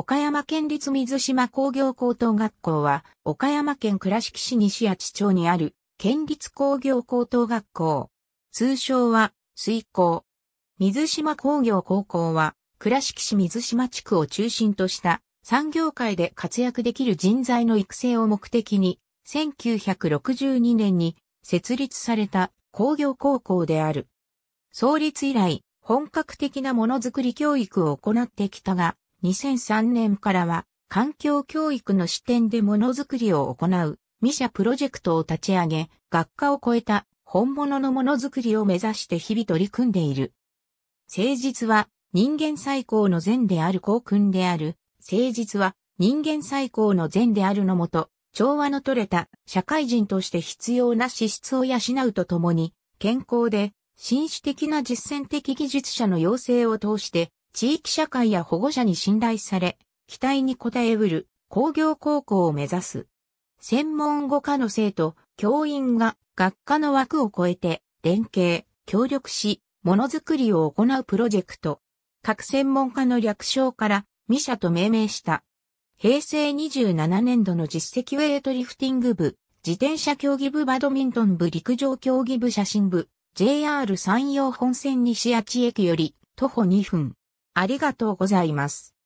岡山県立水島工業高等学校は、岡山県倉敷市西八町にある、県立工業高等学校。通称は、水工。水島工業高校は、倉敷市水島地区を中心とした産業界で活躍できる人材の育成を目的に、1962年に設立された工業高校である。創立以来、本格的なものづくり教育を行ってきたが、2003年からは環境教育の視点でものづくりを行う、ミシャプロジェクトを立ち上げ、学科を超えた本物のものづくりを目指して日々取り組んでいる。誠実は人間最高の善である幸君である。誠実は人間最高の善であるのもと、調和の取れた社会人として必要な資質を養うとともに、健康で、紳士的な実践的技術者の養成を通して、地域社会や保護者に信頼され、期待に応えうる工業高校を目指す。専門語科の生徒、教員が学科の枠を超えて連携、協力し、ものづくりを行うプロジェクト。各専門家の略称からミシャと命名した。平成27年度の実績ウェイトリフティング部、自転車競技部バドミントン部陸上競技部写真部、JR 山陽本線西八駅より徒歩2分。ありがとうございます。